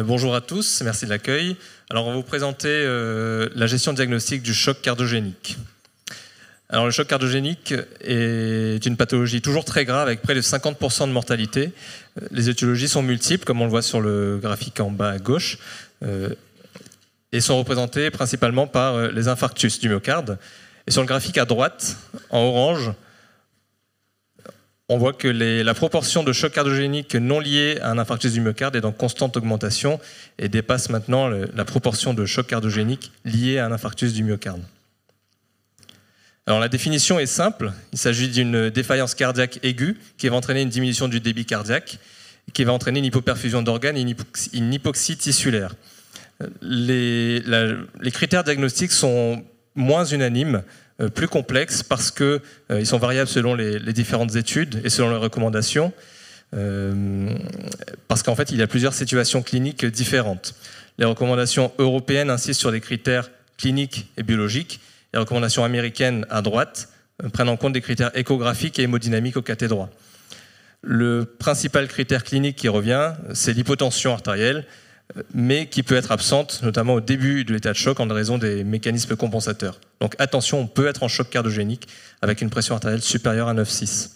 Euh, bonjour à tous, merci de l'accueil. Alors, on va vous présenter euh, la gestion diagnostique du choc cardiogénique. Alors, le choc cardiogénique est une pathologie toujours très grave avec près de 50% de mortalité. Euh, les étiologies sont multiples, comme on le voit sur le graphique en bas à gauche, et sont représentées principalement par les infarctus du myocarde. Et sur le graphique à droite, en orange, on voit que la proportion de chocs cardiogéniques non liés à un infarctus du myocarde est en constante augmentation et dépasse maintenant la proportion de chocs cardiogéniques liés à un infarctus du myocarde. Alors la définition est simple, il s'agit d'une défaillance cardiaque aiguë qui va entraîner une diminution du débit cardiaque, qui va entraîner une hypoperfusion d'organes et une, hypoxie, tissulaire. Euh, les critères diagnostiques sont moins unanimes euh, plus complexes parce qu'ils euh, ils sont variables selon les, différentes études et selon les recommandations, euh, parce qu'en fait, il y a plusieurs situations cliniques différentes. Les recommandations européennes insistent sur des critères cliniques et biologiques, les recommandations américaines à droite prennent en compte des critères échographiques et hémodynamiques au côté droit. Le principal critère clinique qui revient, c'est l'hypotension artérielle, mais qui peut être absente, notamment au début de l'état de choc en raison des mécanismes compensateurs. Donc attention, on peut être en choc cardiogénique avec une pression artérielle supérieure à 9,6.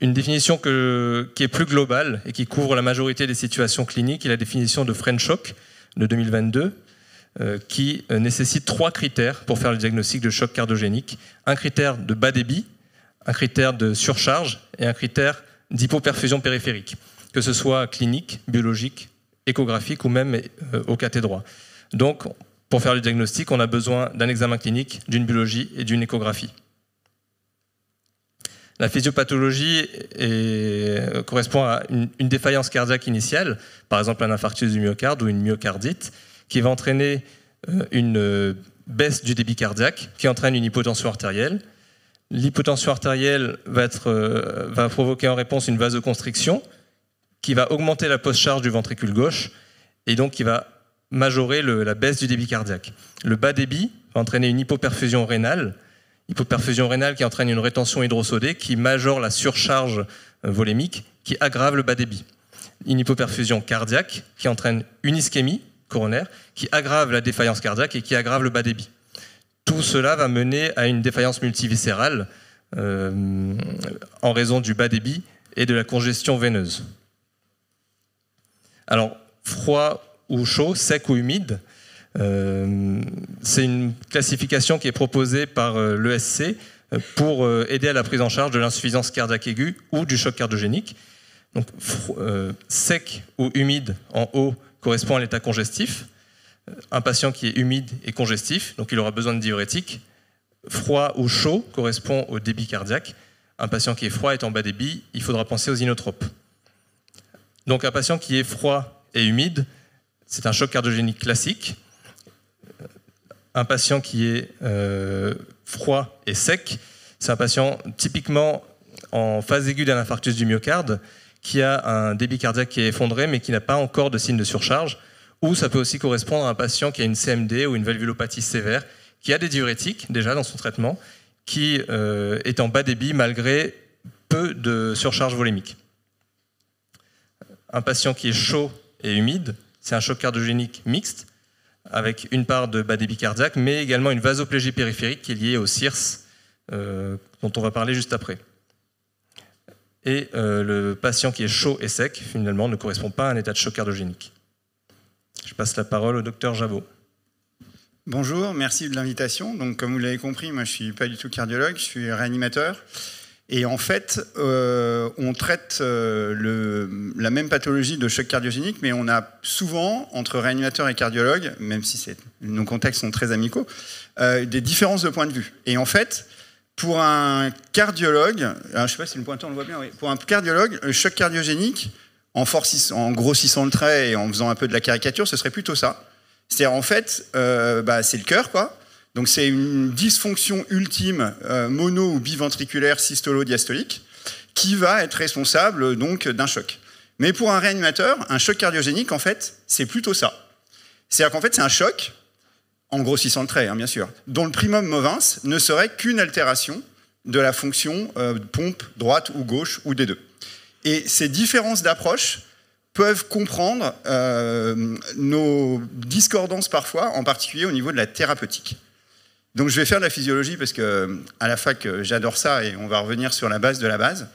Une définition qui est plus globale et qui couvre la majorité des situations cliniques est la définition de Friend Shock de 2022, euh, qui euh, nécessite trois critères pour faire le diagnostic de choc cardiogénique. Un critère de bas débit, un critère de surcharge et un critère d'hypoperfusion périphérique, que ce soit clinique, biologique échographique ou même euh, au caté Donc, pour faire le diagnostic, on a besoin d'un examen clinique, d'une biologie et d'une échographie. La physiopathologie correspond à une, défaillance cardiaque initiale, par exemple un infarctus du myocarde ou une myocardite, qui va entraîner euh, une euh, baisse du débit cardiaque, qui entraîne une hypotension artérielle. L'hypotension artérielle va, va provoquer en réponse une vasoconstriction, qui va augmenter la post-charge du ventricule gauche et donc qui va majorer la baisse du débit cardiaque. Le bas débit va entraîner une hypoperfusion rénale, hypoperfusion rénale qui entraîne une rétention hydrosodée qui majore la surcharge euh, volémique qui aggrave le bas débit. Une hypoperfusion cardiaque qui entraîne une ischémie coronaire qui aggrave la défaillance cardiaque et qui aggrave le bas débit. Tout cela va mener à une défaillance multiviscérale euh, en raison du bas débit et de la congestion veineuse. Alors, froid ou chaud, sec ou humide, euh, c'est une classification qui est proposée par euh, l'ESC euh, pour aider à la prise en charge de l'insuffisance cardiaque aiguë ou du choc cardiogénique. Donc, sec ou humide en haut correspond à l'état congestif. Un patient qui est humide et congestif, donc il aura besoin de diurétique. Froid ou chaud correspond au débit cardiaque. Un patient qui est froid est en bas débit, il faudra penser aux inotropes. Donc un patient qui est froid et humide, c'est un choc cardiogénique classique. Un patient qui est euh, froid et sec, c'est un patient typiquement en phase aiguë d'un infarctus du myocarde qui a un débit cardiaque qui est effondré mais qui n'a pas encore de signe de surcharge. Ou ça peut aussi correspondre à un patient qui a une CMD ou une valvulopathie sévère, qui a des diurétiques déjà dans son traitement, qui euh, est en bas débit malgré peu de surcharge volémique un patient qui est chaud et humide, c'est un choc cardiogénique mixte, avec une part de bas débit cardiaque, mais également une vasoplégie périphérique qui est liée au CIRS, euh, dont on va parler juste après. Et euh, le patient qui est chaud et sec, finalement, ne correspond pas à un état de choc cardiogénique. Je passe la parole au docteur Javot. Bonjour, merci de l'invitation. Donc, comme vous l'avez compris, moi je ne suis pas du tout cardiologue, je suis réanimateur. Et en fait, euh, on traite euh, le, la même pathologie de choc cardiogénique, mais on a souvent, entre réanimateurs et cardiologues, même si nos contacts sont très amicaux, euh, des différences de point de vue. Et en fait, pour un cardiologue, je ne sais pas si le pointeur on le voit bien, oui, pour un cardiologue, le choc cardiogénique, en, en, grossissant le trait et en faisant un peu de la caricature, ce serait plutôt ça. C'est-à-dire, en fait, bah, c'est le cœur, quoi donc c'est une dysfonction ultime euh, mono ou biventriculaire systolo-diastolique qui va être responsable donc d'un choc. Mais pour un réanimateur, un choc cardiogénique, en fait, c'est plutôt ça. C'est-à-dire qu'en fait, c'est un choc, en grossissant le trait, hein, bien sûr, dont le primum movens ne serait qu'une altération de la fonction euh, pompe droite ou gauche ou des deux. Et ces différences d'approche peuvent comprendre euh, nos discordances parfois, en particulier au niveau de la thérapeutique. Donc je vais faire de la physiologie parce que à la fac j'adore ça et on va revenir sur la base de la base.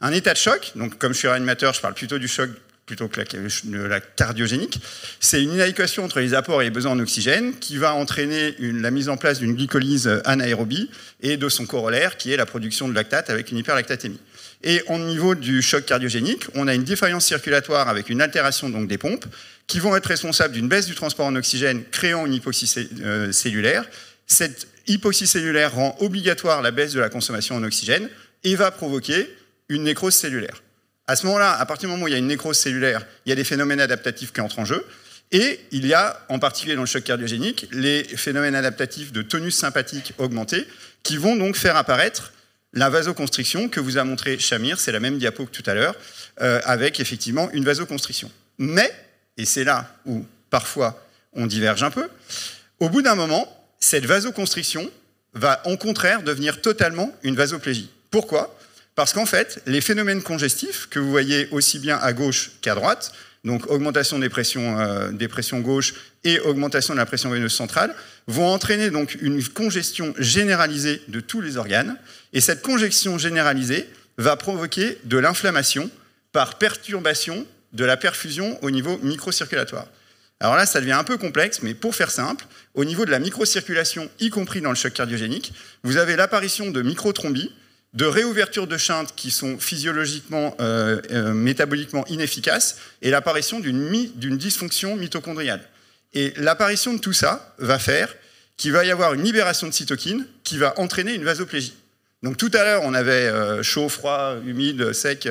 Un état de choc, donc comme je suis réanimateur, je parle plutôt du choc plutôt que de la cardiogénique, c'est une inadéquation entre les apports et les besoins en oxygène qui va entraîner la mise en place d'une glycolyse anaérobie et de son corollaire qui est la production de lactate avec une hyperlactatémie. Et au niveau du choc cardiogénique, on a une défaillance circulatoire avec une altération donc des pompes qui vont être responsables d'une baisse du transport en oxygène créant une hypoxie euh, cellulaire cette hypoxie cellulaire rend obligatoire la baisse de la consommation en oxygène et va provoquer une nécrose cellulaire. À ce moment-là, à partir du moment où il y a une nécrose cellulaire, il y a des phénomènes adaptatifs qui entrent en jeu. Et il y a, en particulier dans le choc cardiogénique, les phénomènes adaptatifs de tonus sympathique augmenté, qui vont donc faire apparaître la vasoconstriction que vous a montré Shamir, c'est la même diapo que tout à l'heure, euh, avec effectivement une vasoconstriction. Mais, et c'est là où parfois on diverge un peu, au bout d'un moment, cette vasoconstriction va en contraire devenir totalement une vasoplégie. Pourquoi Parce qu'en fait, les phénomènes congestifs que vous voyez aussi bien à gauche qu'à droite, donc augmentation des pressions, euh, des pressions gauche et augmentation de la pression veineuse centrale, vont entraîner donc une congestion généralisée de tous les organes. Et cette congestion généralisée va provoquer de l'inflammation par perturbation de la perfusion au niveau microcirculatoire. Alors là, ça devient un peu complexe, mais pour faire simple, au niveau de la microcirculation, y compris dans le choc cardiogénique, vous avez l'apparition de microthrombies, de réouvertures de chintes qui sont physiologiquement, euh, euh, métaboliquement inefficaces, et l'apparition d'une dysfonction mitochondriale. Et l'apparition de tout ça va faire qu'il va y avoir une libération de cytokines qui va entraîner une vasoplégie. Donc tout à l'heure, on avait euh, chaud, froid, humide, sec,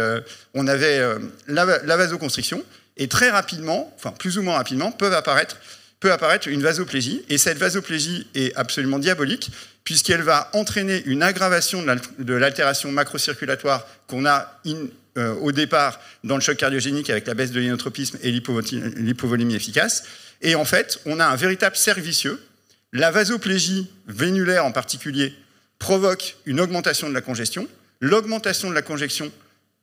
on avait la vasoconstriction et très rapidement, enfin plus ou moins rapidement, peuvent apparaître, peut apparaître une vasoplégie. Et cette vasoplégie est absolument diabolique, puisqu'elle va entraîner une aggravation de l'altération macrocirculatoire qu'on a euh, au départ dans le choc cardiogénique avec la baisse de l'inotropisme et l'hypovolémie efficace. Et en fait, on a un véritable cercle La vasoplégie vénulaire en particulier provoque une augmentation de la congestion. L'augmentation de la congestion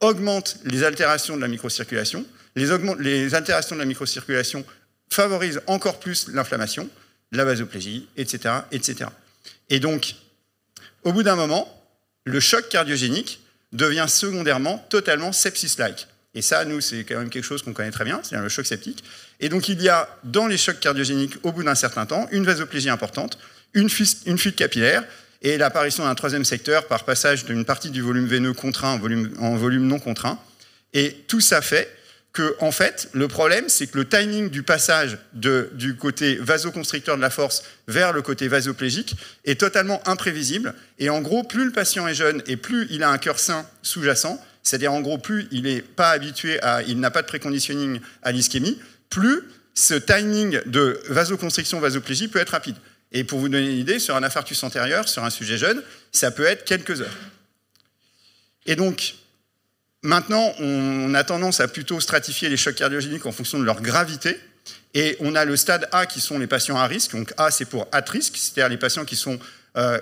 augmente les altérations de la microcirculation. Les, les altérations de la microcirculation favorisent encore plus l'inflammation, la vasoplégie, etc., etc. Et donc, au bout d'un moment, le choc cardiogénique devient secondairement totalement sepsis-like. Et ça, nous, c'est quand même quelque chose qu'on connaît très bien, c'est le choc septique. Et donc, il y a dans les chocs cardiogéniques, au bout d'un certain temps, une vasoplégie importante, une fuite capillaire, et l'apparition d'un troisième secteur par passage d'une partie du volume veineux contraint en volume, non contraint. Et tout ça fait que, en fait, le problème, c'est que le timing du passage du côté vasoconstricteur de la force vers le côté vasoplégique est totalement imprévisible. Et en gros, plus le patient est jeune et plus il a un cœur sain sous-jacent, c'est-à-dire en gros, plus il n'est pas habitué à, il n'a pas de préconditionning à l'ischémie, plus ce timing de vasoconstriction vasoplégie peut être rapide. Et pour vous donner une idée, sur un infarctus antérieur, sur un sujet jeune, ça peut être quelques heures. Et donc, maintenant, on a tendance à plutôt stratifier les chocs cardiogéniques en fonction de leur gravité. Et on a le stade A qui sont les patients à risque. Donc A, c'est pour at risque, c'est-à-dire les patients qui sont euh,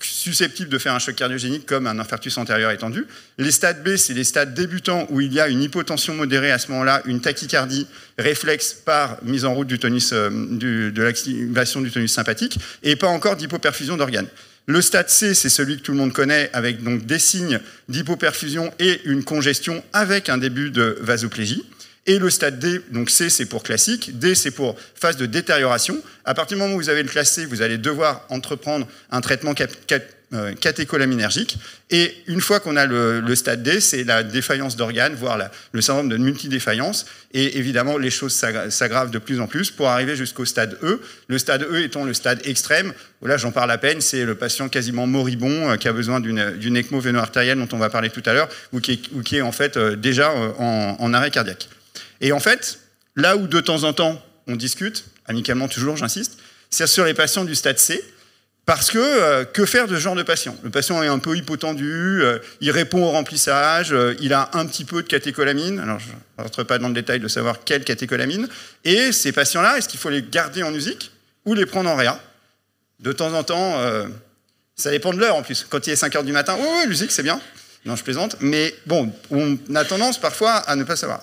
susceptibles de faire un choc cardiogénique comme un infarctus antérieur étendu. Les stades B, c'est les stades débutants où il y a une hypotension modérée à ce moment-là, une tachycardie réflexe par mise en route du tonus, euh, de l'activation du tonus sympathique et pas encore d'hypoperfusion d'organes. Le stade C, c'est celui que tout le monde connaît avec donc des signes d'hypoperfusion et une congestion avec un début de vasoplégie. Et le stade D, donc C c'est pour classique, D c'est pour phase de détérioration. À partir du moment où vous avez le classé, vous allez devoir entreprendre un traitement euh, catécholaminergique. Et une fois qu'on a le, stade D, c'est la défaillance d'organes, voire le syndrome de multidéfaillance. Et évidemment, les choses s'aggravent de plus en plus pour arriver jusqu'au stade E. Le stade E étant le stade extrême, oh là j'en parle à peine, c'est le patient quasiment moribond euh, qui a besoin d'une ECMO véno-artérielle dont on va parler tout à l'heure, ou, qui est, en fait euh, déjà en arrêt cardiaque. Et en fait, là où de temps en temps on discute, amicalement toujours, j'insiste, c'est sur les patients du stade C, parce que euh, que faire de ce genre de patient Le patient est un peu hypotendu, euh, il répond au remplissage, euh, il a un petit peu de catécholamine. Alors je ne rentre pas dans le détail de savoir quelle catécholamine. Et ces patients-là, est-ce qu'il faut les garder en musique ou les prendre en réa De temps en temps, ça dépend de l'heure en plus. Quand il est 5 heures du matin, oui, oui, musique, c'est bien. Non, je plaisante. Mais bon, on a tendance parfois à ne pas savoir.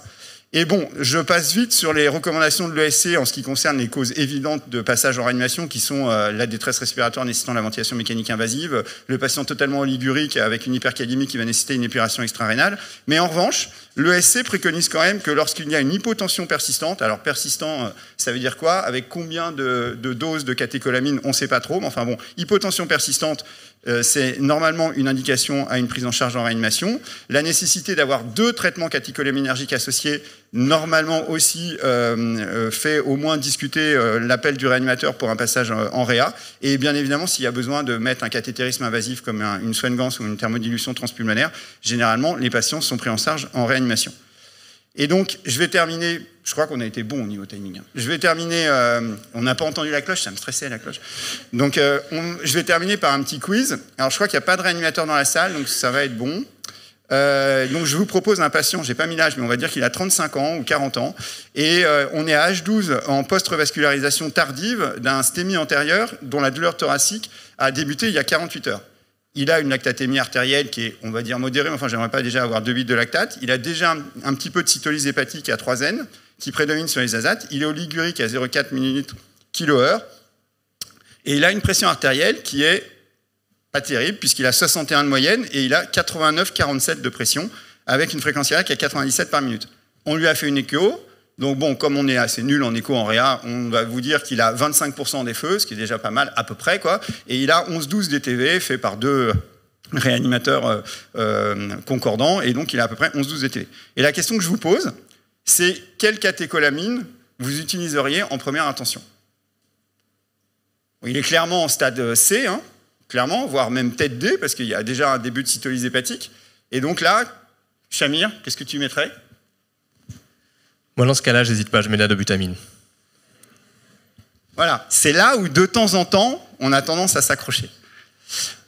Et bon, je passe vite sur les recommandations de l'ESC en ce qui concerne les causes évidentes de passage en réanimation, qui sont euh, la détresse respiratoire nécessitant la ventilation mécanique invasive, le patient totalement oligurique avec une hypercalémie qui va nécessiter une épuration extrarénale. Mais en revanche, l'ESC préconise quand même que lorsqu'il y a une hypotension persistante, alors persistant, euh, ça veut dire quoi Avec combien de, de doses de catécholamine On ne sait pas trop, mais enfin bon, hypotension persistante, euh, c'est normalement une indication à une prise en charge en réanimation. La nécessité d'avoir deux traitements caticoléminergiques associés, normalement aussi euh, euh, fait au moins discuter l'appel du réanimateur pour un passage en réa. Et bien évidemment, s'il y a besoin de mettre un cathétérisme invasif comme une une soignance ou une thermodilution transpulmonaire, généralement, les patients sont pris en charge en réanimation. Et donc, je vais terminer. Je crois qu'on a été bon au niveau timing. Hein. Je vais terminer. Euh, on n'a pas entendu la cloche, ça me stressait la cloche. Donc, euh, je vais terminer par un petit quiz. Alors, je crois qu'il n'y a pas de réanimateur dans la salle, donc ça va être bon. Euh, donc, je vous propose un patient, j'ai pas mis l'âge, mais on va dire qu'il a 35 ans ou 40 ans. Et on est à H12 en post-revascularisation tardive d'un stémie antérieur dont la douleur thoracique a débuté il y a 48 heures il a une lactatémie artérielle qui est, on va dire, modérée, enfin, j'aimerais pas déjà avoir deux bits de lactate. Il a déjà un, petit peu de cytolyse hépatique à 3N qui prédomine sur les azates. Il est oligurique à 0,4 ml Et il a une pression artérielle qui est pas terrible, puisqu'il a 61 de moyenne et il a 89,47 de pression, avec une fréquence cardiaque à 97 par minute. On lui a fait une écho, donc bon, comme on est assez nul en écho en réa, on va vous dire qu'il a 25% des feux, ce qui est déjà pas mal à peu près, quoi. Et il a 11-12 DTV fait par deux euh, réanimateurs euh, euh, concordants, et donc il a à peu près 11-12 DTV. Et la question que je vous pose, c'est quelle catécholamine vous utiliseriez en première intention Il est clairement en stade C, hein, clairement, voire même tête D, parce qu'il y a déjà un début de cytolyse hépatique. Et donc là, Chamir, qu'est-ce que tu mettrais moi, dans ce cas-là, n'hésite pas, je mets de la dobutamine. Voilà, c'est là où de temps en temps, on a tendance à s'accrocher.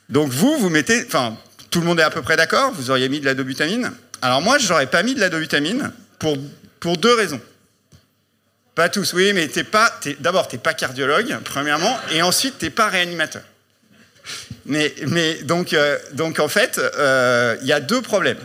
Donc vous, vous mettez, enfin, tout le monde est à peu près d'accord, vous auriez mis de la dobutamine. Alors moi, je n'aurais pas mis de la dobutamine pour, pour deux raisons. Pas tous, oui, mais t'es pas, d'abord, pas cardiologue, premièrement, et ensuite, t'es pas réanimateur. Mais, donc, euh, donc, en fait, euh, il y a deux problèmes.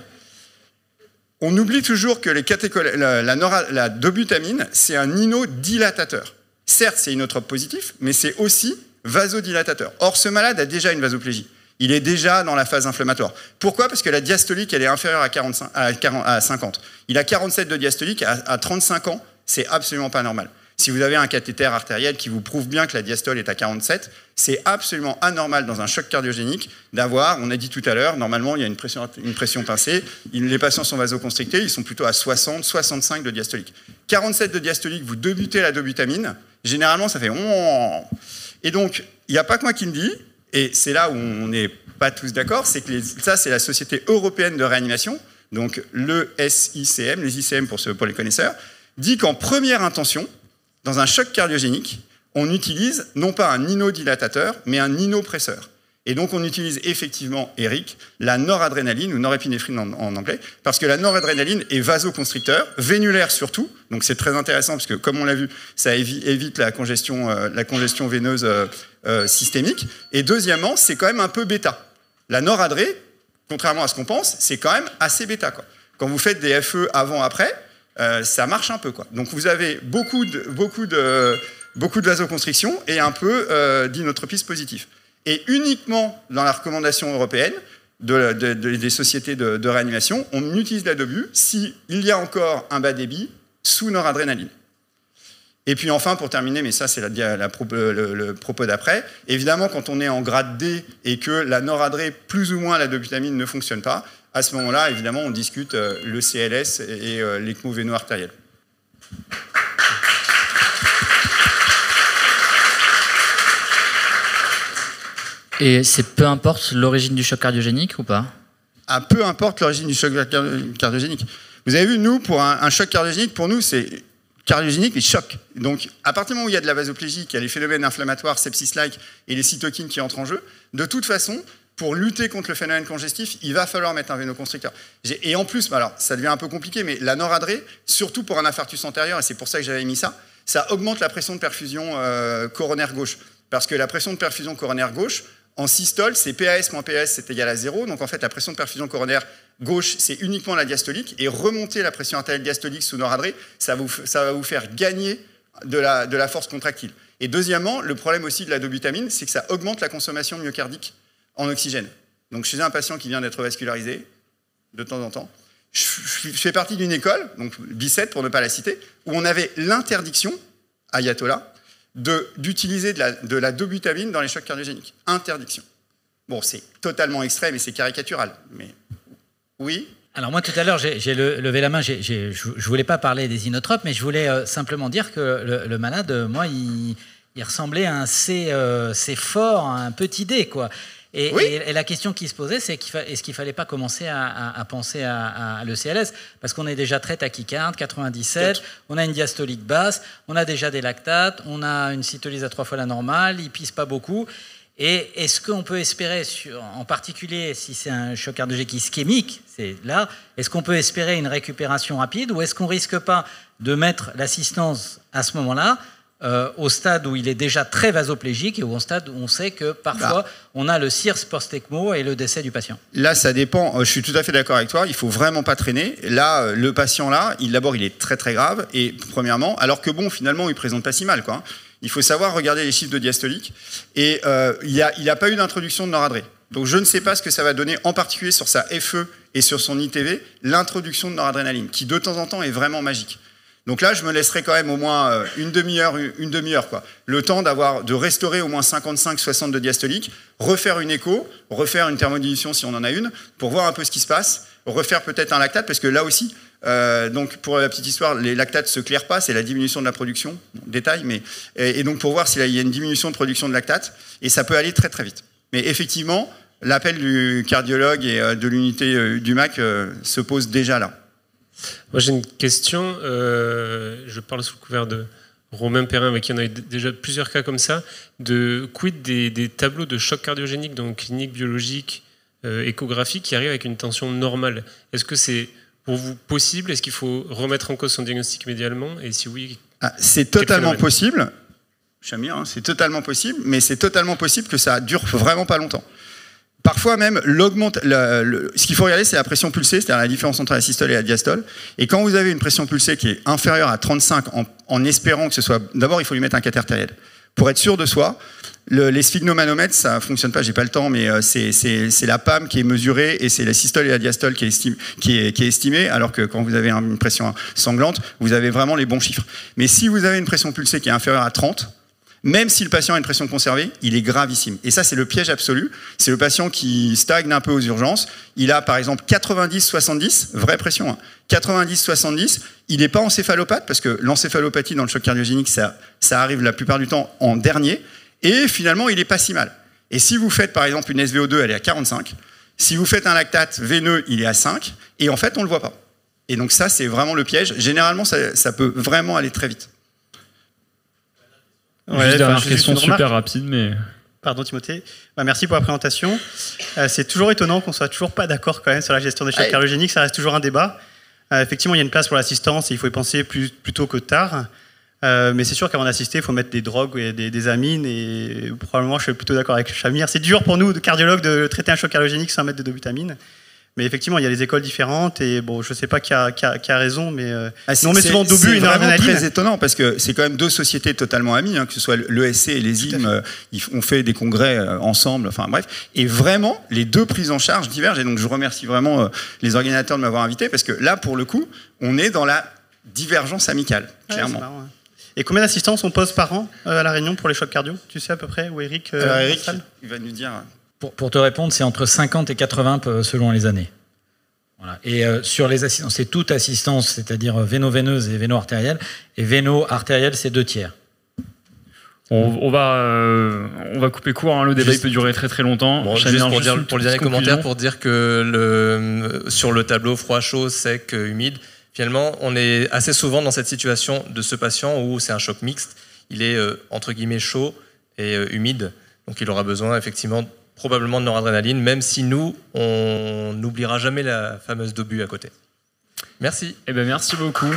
On oublie toujours que la, dobutamine, c'est un inodilatateur. Certes, c'est inotrope positif, mais c'est aussi vasodilatateur. Or, ce malade a déjà une vasoplégie. Il est déjà dans la phase inflammatoire. Pourquoi Parce que la diastolique, elle est inférieure à, 45, 50. Il a 47 de diastolique à, à 35 ans. C'est absolument pas normal. Si vous avez un cathéter artériel qui vous prouve bien que la diastole est à 47, c'est absolument anormal dans un choc cardiogénique d'avoir, on a dit tout à l'heure, normalement il y a une pression, une pression pincée, les patients sont vasoconstrictés, ils sont plutôt à 60, 65 de diastolique. 47 de diastolique, vous débutez la dobutamine, généralement ça fait... Et donc, il n'y a pas que moi qui me dit, et c'est là où on n'est pas tous d'accord, c'est que ça c'est la Société européenne de réanimation, donc le SICM, les ICM pour, pour les connaisseurs, dit qu'en première intention, dans un choc cardiogénique, on utilise non pas un inodilatateur, mais un inopresseur. Et donc on utilise effectivement, Eric, la noradrénaline ou norépinéphrine en, anglais, parce que la noradrénaline est vasoconstricteur, vénulaire surtout, donc c'est très intéressant parce que comme on l'a vu, ça évite la congestion, euh, veineuse euh, euh, systémique. Et deuxièmement, c'est quand même un peu bêta. La noradré, contrairement à ce qu'on pense, c'est quand même assez bêta. Quand vous faites des FE avant-après, euh, ça marche un peu. Quoi. Donc vous avez beaucoup de, beaucoup de, beaucoup de vasoconstriction et un peu euh, d'inotropisme positif. Et uniquement dans la recommandation européenne de, des sociétés de, réanimation, on utilise la si s'il y a encore un bas débit sous noradrénaline. Et puis enfin, pour terminer, mais ça c'est le, le, propos d'après, évidemment quand on est en grade D et que la noradré plus ou moins la dobutamine ne fonctionne pas, à ce moment-là, évidemment, on discute euh, le CLS et mauvais véno artériel. Et c'est peu importe l'origine du choc cardiogénique ou pas ah, Peu importe l'origine du choc cardiogénique. Vous avez vu, nous, pour un, choc cardiogénique, pour nous, c'est cardiogénique mais choc. Donc, à partir du moment où il y a de la vasoplégie, qu'il y a les phénomènes inflammatoires, sepsis-like et les cytokines qui entrent en jeu, de toute façon, pour lutter contre le phénomène congestif, il va falloir mettre un vénoconstricteur. Et en plus, bah alors, ça devient un peu compliqué, mais la noradrée, surtout pour un infarctus antérieur, et c'est pour ça que j'avais mis ça, ça augmente la pression de perfusion euh, coronaire gauche. Parce que la pression de perfusion coronaire gauche, en systole, c'est PAS moins PAS, c'est égal à zéro. Donc en fait, la pression de perfusion coronaire gauche, c'est uniquement la diastolique. Et remonter la pression artérielle diastolique sous noradrée, ça, va vous faire gagner de la, de la force contractile. Et deuxièmement, le problème aussi de la dobutamine, c'est que ça augmente la consommation myocardique en oxygène. Donc chez un patient qui vient d'être vascularisé, de temps en temps, je, fais partie d'une école, donc b pour ne pas la citer, où on avait l'interdiction, ayatollah, d'utiliser de, la, de la dobutamine dans les chocs cardiogéniques. Interdiction. Bon, c'est totalement extrême et c'est caricatural, mais oui. Alors moi tout à l'heure, j'ai levé la main, je ne voulais pas parler des inotropes, mais je voulais euh, simplement dire que le, malade, euh, moi, il, ressemblait à un euh, C fort, à un petit D, quoi. Et, la question qui se posait, c'est est-ce qu'il ne fallait pas commencer à, penser à, le CLS Parce qu'on est déjà très tachycarde, 97, on a une diastolique basse, on a déjà des lactates, on a une cytolyse à trois fois la normale, il pisse pas beaucoup. Et est-ce qu'on peut espérer, en particulier si c'est un choc cardiogénique ischémique, c'est là, est-ce qu'on peut espérer une récupération rapide ou est-ce qu'on risque pas de mettre l'assistance à ce moment-là euh, au stade où il est déjà très vasoplégique et au stade où on sait que parfois bah. on a le CIRS post-ECMO et le décès du patient Là, ça dépend. Euh, je suis tout à fait d'accord avec toi. Il faut vraiment pas traîner. Là, euh, le patient là, il d'abord, il est très très grave et premièrement, alors que bon, finalement, il présente pas si mal quoi. Hein. Il faut savoir regarder les chiffres de diastolique et il n'a pas eu d'introduction de noradré. Donc je ne sais pas ce que ça va donner en particulier sur sa FE et sur son ITV, l'introduction de noradrénaline, qui de temps en temps est vraiment magique. Donc là, je me laisserai quand même au moins euh, une demi-heure, une demi-heure quoi, le temps d'avoir de restaurer au moins 55-60 de diastolique, refaire une écho, refaire une thermodilution si on en a une, pour voir un peu ce qui se passe, refaire peut-être un lactate parce que là aussi, euh, donc pour la petite histoire, les lactates se clairent pas, c'est la diminution de la production, détail, mais et, et donc pour voir s'il y a une diminution de production de lactate, et ça peut aller très très vite. Mais effectivement, l'appel du cardiologue et euh, de l'unité du MAC se pose déjà là. Moi, j'ai une question. Euh, je parle sous le couvert de Romain Perrin, avec qui on a eu déjà plusieurs cas comme ça. De quid des, tableaux de choc cardiogénique, donc clinique, biologique, euh, échographiques, qui arrivent avec une tension normale Est-ce que c'est pour vous possible Est-ce qu'il faut remettre en cause son diagnostic médialement Et si oui, ah, c'est totalement possible. Chamir, hein, c'est totalement possible, mais c'est totalement possible que ça dure vraiment pas longtemps. Parfois même, l'augmente. ce qu'il faut regarder, c'est la pression pulsée, c'est-à-dire la différence entre la systole et la diastole. Et quand vous avez une pression pulsée qui est inférieure à 35, en, espérant que ce soit... D'abord, il faut lui mettre un cathéter Pour être sûr de soi, les sphygnomanomètres, ça fonctionne pas, j'ai pas le temps, mais euh, c'est la PAM qui est mesurée et c'est la systole et la diastole qui est, qui est, estimée, alors que quand vous avez une pression sanglante, vous avez vraiment les bons chiffres. Mais si vous avez une pression pulsée qui est inférieure à 30, même si le patient a une pression conservée, il est gravissime. Et ça, c'est le piège absolu. C'est le patient qui stagne un peu aux urgences. Il a, par exemple, 90-70, vraie pression, 90-70. Hein. Il n'est pas encéphalopathe, parce que l'encéphalopathie dans le choc cardiogénique, ça, ça arrive la plupart du temps en dernier. Et finalement, il n'est pas si mal. Et si vous faites, par exemple, une SVO2, elle est à 45. Si vous faites un lactate veineux, il est à 5. Et en fait, on ne le voit pas. Et donc ça, c'est vraiment le piège. Généralement, ça peut vraiment aller très vite juste dernière question super rapide, mais. Pardon Timothée. Bah, merci pour la présentation. Euh, c'est toujours étonnant qu'on soit toujours pas d'accord quand même sur la gestion des chocs cardiogéniques Ça reste toujours un débat. Euh, effectivement, il y a une place pour l'assistance et il faut y penser plus, plutôt que tard. Euh, mais c'est sûr qu'avant d'assister, il faut mettre des drogues et des, amines. Et probablement, je suis plutôt d'accord avec Chamir. C'est dur pour nous, de cardiologues, de traiter un choc cardiogénique sans mettre de dobutamine. Mais effectivement, il y a des écoles différentes et bon, je sais pas qui a, raison, mais euh, ah, non, mais souvent Dobu, une vraiment très étonnant parce que c'est quand même deux sociétés totalement amies, hein, que ce soit l'ESC e et les IM, euh, ils ont fait des congrès euh, ensemble, enfin bref. Et vraiment, les deux prises en charge divergent. Et donc, je remercie vraiment les organisateurs de m'avoir invité parce que là, pour le coup, on est dans la divergence amicale, clairement. Et combien d'assistants on pose par an à la Réunion pour les chocs cardio Tu sais à peu près où Eric, Eric il va nous dire pour, te répondre, c'est entre 50 et 80 euh, selon les années. Voilà. Et euh, sur les assistances, c'est toute assistance, c'est-à-dire euh, véno-veineuse et véno-artérielle. Et véno-artérielle, c'est deux tiers. On, va, on va couper court, hein. le débat peut durer très très longtemps. Bon, juste pour, dire, pour le dernier commentaire, pour dire que le, sur le tableau froid, chaud, sec, humide, finalement on est assez souvent dans cette situation de ce patient où c'est un choc mixte, il est entre guillemets chaud et humide, donc il aura besoin effectivement probablement de noradrénaline, même si nous, on n'oubliera jamais la fameuse dobu à côté. Merci. Eh bien, merci beaucoup.